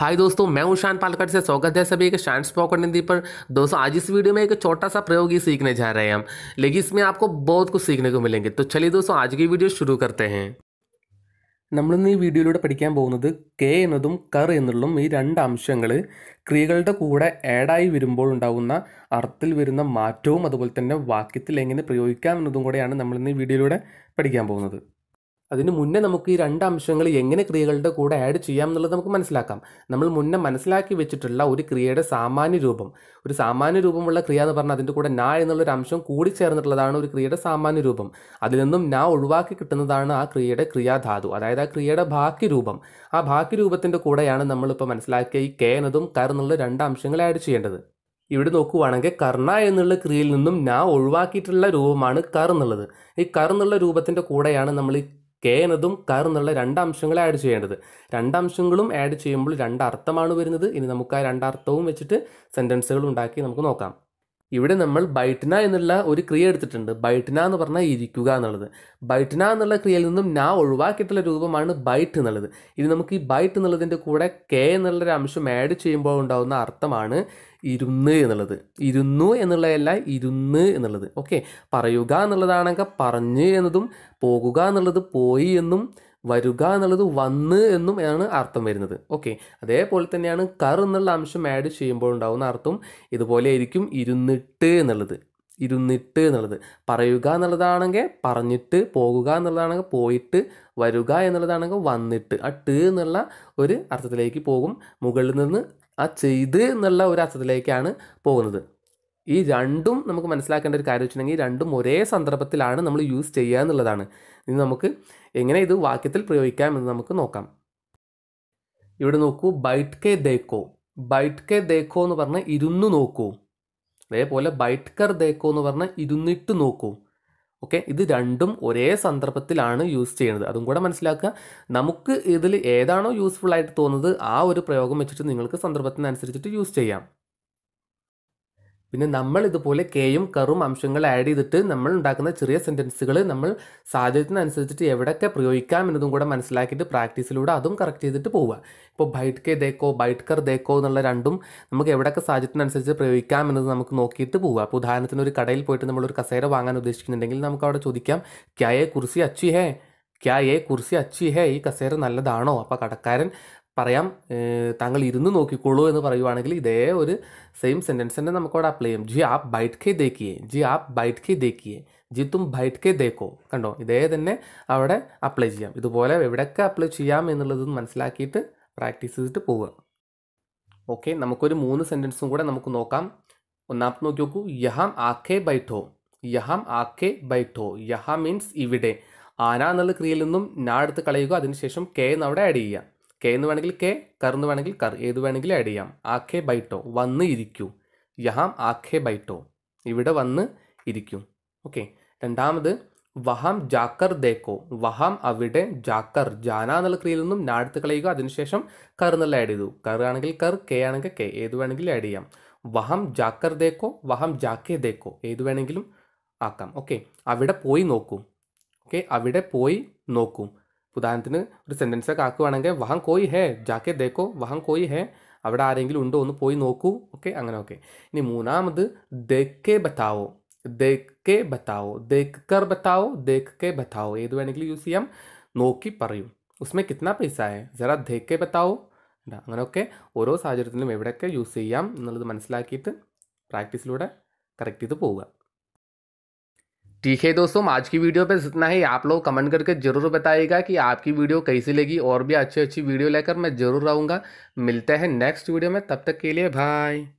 हाय दोस्तों मैं हूं शान पालकर से स्वागत है सभी के शान पॉकेट हिंदी पर दोस्तों आज इस वीडियो में एक छोटा सा प्रयोग ही सीखने जा रहे हैं हम लेकिन इसमें आपको बहुत कुछ सीखने को मिलेंगे तो चलिए दोस्तों आज की वीडियो शुरू करते हैं നമ്മളിന്ന് ഈ വീഡിയോയിലൂടെ പഠിക്കാൻ പോകുന്നത് കെ എന്നതും കർ എന്നുള്ളതും ഈ രണ്ട് അംശങ്ങൾ ക്രിയകളുടെ കൂടെ ആഡായി വരുമ്പോൾ ഉണ്ടാകുന്ന അർത്ഥത്തിൽ വരുന്ന മാറ്റവും അതുപോലെ തന്നെ വാക്യത്തിൽ എങ്ങനെ പ്രയോഗിക്കാം എന്നതും കൂടെയാണ് നമ്മളിന്ന് ഈ വീഡിയോയിലൂടെ പഠിക്കാൻ പോകുന്നത് അതിന് മുന്നേ നമുക്ക് ഈ രണ്ട് അംശങ്ങൾ എങ്ങനെ ക്രിയകളുടെ കൂടെ ആഡ് ചെയ്യാം എന്നുള്ളത് നമുക്ക് മനസ്സിലാക്കാം നമ്മൾ മുന്നേ മനസ്സിലാക്കി വെച്ചിട്ടുള്ള ഒരു ക്രിയയുടെ സാമാന്യ രൂപം ഒരു സാമാന്യ രൂപമുള്ള ക്രിയ എന്ന് പറഞ്ഞാൽ അതിൻ്റെ കൂടെ നാ എന്നുള്ളൊരു അംശം കൂടി ചേർന്നിട്ടുള്ളതാണ് ഒരു ക്രിയയുടെ സാമാന്യ രൂപം അതിൽ നിന്നും നാ ഒഴിവാക്കി കിട്ടുന്നതാണ് ആ ക്രിയയുടെ ക്രിയാധാതു അതായത് ആ ക്രിയയുടെ ബാക്കി രൂപം ആ ബാക്കി രൂപത്തിൻ്റെ കൂടെയാണ് നമ്മളിപ്പോൾ മനസ്സിലാക്കിയ ഈ കെ എന്നതും കർ എന്നുള്ള രണ്ട് അംശങ്ങൾ ആഡ് ചെയ്യേണ്ടത് ഇവിടെ നോക്കുവാണെങ്കിൽ കർണ എന്നുള്ള ക്രിയയിൽ നിന്നും നാ ഒഴിവാക്കിയിട്ടുള്ള രൂപമാണ് കർ എന്നുള്ളത് ഈ കർ എന്നുള്ള രൂപത്തിൻ്റെ കൂടെയാണ് നമ്മൾ ഈ കെ എന്നതും കർ എന്നുള്ള രണ്ട് അംശങ്ങൾ ആഡ് ചെയ്യേണ്ടത് രണ്ട് ആഡ് ചെയ്യുമ്പോൾ രണ്ട് അർത്ഥമാണ് വരുന്നത് ഇനി നമുക്ക് ആ രണ്ടർത്ഥവും വെച്ചിട്ട് സെൻറ്റൻസുകൾ ഉണ്ടാക്കി നമുക്ക് നോക്കാം ഇവിടെ നമ്മൾ ബൈറ്റ്ന എന്നുള്ള ഒരു ക്രിയ എടുത്തിട്ടുണ്ട് ബൈറ്റ്ന എന്ന് പറഞ്ഞാൽ ഇരിക്കുക എന്നുള്ളത് ബൈറ്റ്ന എന്നുള്ള ക്രിയയിൽ നിന്നും നാ ഒഴിവാക്കിയിട്ടുള്ള രൂപമാണ് ബൈറ്റ് എന്നുള്ളത് ഇത് നമുക്ക് ഈ ബൈറ്റ് എന്നുള്ളതിൻ്റെ കൂടെ കെ എന്നുള്ളൊരു അംശം ആഡ് ചെയ്യുമ്പോൾ ഉണ്ടാകുന്ന അർത്ഥമാണ് ഇരുന്ന് എന്നുള്ളത് ഇരുന്നു എന്നുള്ളതല്ല ഇരുന്ന് എന്നുള്ളത് ഓക്കെ പറയുക എന്നുള്ളതാണെങ്കിൽ പറഞ്ഞ് എന്നതും പോകുക എന്നുള്ളത് പോയി എന്നും വരുക എന്നുള്ളത് വന്ന് എന്നും ആണ് അർത്ഥം വരുന്നത് ഓക്കെ അതേപോലെ തന്നെയാണ് കർ എന്നുള്ള അംശം ആഡ് ചെയ്യുമ്പോൾ ഉണ്ടാകുന്ന അർത്ഥം ഇതുപോലെ ആയിരിക്കും ഇരുന്നിട്ട് എന്നുള്ളത് ഇരുന്നിട്ട് എന്നുള്ളത് പറയുക എന്നുള്ളതാണെങ്കിൽ പറഞ്ഞിട്ട് പോകുക എന്നുള്ളതാണെങ്കിൽ പോയിട്ട് വരുക എന്നുള്ളതാണെങ്കിൽ വന്നിട്ട് ആ ട് എന്നുള്ള ഒരു അർത്ഥത്തിലേക്ക് പോകും മുകളിൽ നിന്ന് ആ ചെയ്ത് എന്നുള്ള ഒരു അർത്ഥത്തിലേക്കാണ് പോകുന്നത് ഈ രണ്ടും നമുക്ക് മനസ്സിലാക്കേണ്ട ഒരു കാര്യം വെച്ചിട്ടുണ്ടെങ്കിൽ രണ്ടും ഒരേ സന്ദർഭത്തിലാണ് നമ്മൾ യൂസ് ചെയ്യുക എന്നുള്ളതാണ് ഇനി നമുക്ക് എങ്ങനെ ഇത് വാക്യത്തിൽ പ്രയോഗിക്കാം എന്ന് നമുക്ക് നോക്കാം ഇവിടെ നോക്കൂ ബൈറ്റ് കെ ദേക്കോ ബൈറ്റ് കെ ദേക്കോ എന്ന് പറഞ്ഞാൽ ഇരുന്ന് നോക്കൂ അതേപോലെ ബൈറ്റ് കർ ദേക്കോ എന്ന് പറഞ്ഞാൽ ഇരുന്നിട്ട് നോക്കൂ ഓക്കെ ഇത് രണ്ടും ഒരേ സന്ദർഭത്തിലാണ് യൂസ് ചെയ്യുന്നത് അതും കൂടെ മനസ്സിലാക്കുക നമുക്ക് ഇതിൽ ഏതാണോ യൂസ്ഫുൾ ആയിട്ട് തോന്നുന്നത് ആ ഒരു പ്രയോഗം വെച്ചിട്ട് നിങ്ങൾക്ക് സന്ദർഭത്തിനനുസരിച്ചിട്ട് യൂസ് ചെയ്യാം പിന്നെ നമ്മൾ ഇതുപോലെ കെയും കറും അംശങ്ങൾ ആഡ് ചെയ്തിട്ട് നമ്മൾ ഉണ്ടാക്കുന്ന ചെറിയ സെൻറ്റൻസുകൾ നമ്മൾ സാഹചര്യത്തിനനുസരിച്ചിട്ട് എവിടെയൊക്കെ പ്രയോഗിക്കാം എന്നതും കൂടെ മനസ്സിലാക്കിയിട്ട് പ്രാക്ടീസിലൂടെ അതും കറക്റ്റ് ചെയ്തിട്ട് പോവുക ഇപ്പോൾ ബൈറ്റ് കെ ദേക്കോ ബൈറ്റ് കർ ദേക്കോ എന്നുള്ള രണ്ടും നമുക്ക് എവിടെയൊക്കെ സാഹചര്യത്തിനനുസരിച്ച് പ്രയോഗിക്കാം എന്നത് നമുക്ക് നോക്കിയിട്ട് പോവുക അപ്പോൾ ഉദാഹരണത്തിന് ഒരു കടയിൽ പോയിട്ട് നമ്മളൊരു കസേര വാങ്ങാൻ ഉദ്ദേശിക്കുന്നുണ്ടെങ്കിൽ നമുക്ക് അവിടെ ചോദിക്കാം ക്യായെ കുറിച്ച് അച്ചി ഹേ ക്യാ ഏ കുർസി അച്ചി ഹേ ഈ കസേര നല്ലതാണോ അപ്പോൾ കടക്കാരൻ പറയാം താങ്കൾ ഇരുന്ന് നോക്കിക്കോളൂ എന്ന് പറയുവാണെങ്കിൽ ഇതേ ഒരു സെയിം സെൻറ്റൻസ് തന്നെ നമുക്കവിടെ അപ്ലൈ ചെയ്യും ജി ആപ്പ് ബൈറ്റ് കെ ദേക്കിയേ ജി ആപ്പ് ബൈറ്റ് കെ ദേക്കിയേ ജി തും ബൈറ്റ് കെ ദേക്കോ കണ്ടോ ഇതേ തന്നെ അവിടെ അപ്ലൈ ചെയ്യാം ഇതുപോലെ എവിടെയൊക്കെ അപ്ലൈ ചെയ്യാം എന്നുള്ളത് മനസ്സിലാക്കിയിട്ട് പ്രാക്ടീസ് ചെയ്തിട്ട് പോവുക ഓക്കെ നമുക്കൊരു മൂന്ന് സെൻറ്റൻസും കൂടെ നമുക്ക് നോക്കാം ഒന്നാമത്തെ നോക്കി നോക്കൂ യഹാം ആഖേ ബൈറ്റോ യഹാം ആഖേ ബൈറ്റോ യഹാ മീൻസ് ഇവിടെ ആന എന്നുള്ള ക്രിയയിൽ നിന്നും നാ എടുത്ത് കളയുക അതിനുശേഷം കെ എന്ന് അവിടെ ആഡ് ചെയ്യുക കെ എന്ന് വേണമെങ്കിൽ കെ കർ എന്ന് വേണമെങ്കിൽ കർ ഏത് വേണമെങ്കിലും ആഡ് ചെയ്യാം ആഖെ ബൈട്ടോ വന്ന് ഇരിക്കൂ യഹാം ആഖെ ബൈട്ടോ ഇവിടെ വന്ന് ഇരിക്കും ഓക്കെ രണ്ടാമത് വഹാം ജാക്കർ ദേക്കോ വഹാം അവിടെ ജാക്കർ ജാന എന്നുള്ള ക്രിയയിൽ നിന്നും നാടുത്ത് കളയുക അതിനുശേഷം കർ എന്നുള്ള ആഡ് ചെയ്തു കർ ആണെങ്കിൽ കർ കെ ആണെങ്കിൽ കെ ഏത് വേണമെങ്കിലും ആഡ് ചെയ്യാം വഹം ജാക്കർ ദേക്കോ വഹം ജാക്കെ ദേക്കോ ഏത് വേണമെങ്കിലും ആക്കാം ഓക്കെ അവിടെ പോയി നോക്കൂ ഓക്കെ അവിടെ പോയി നോക്കൂ उदाहरण और सेंटनस वहां कोई है जाके देखो वहां कोई है अवड़ आोकू ओके अगर ओके मूद बताओ देखे बताओ देखकर बताओ देख के बताओ ऐसी यूस नोकी उसमें कितना पैसा है जरा देखे बताओ अगर ओके ओर साचर्यूस मनसिट प्राक्टीसलू कटेद ठीक है दोस्तों आज की वीडियो पे इतना ही आप लोग कमेंट करके जरूर बताइएगा कि आपकी वीडियो कैसी लगी और भी अच्छी अच्छी वीडियो लेकर मैं जरूर आऊँगा मिलते हैं नेक्स्ट वीडियो में तब तक के लिए बाय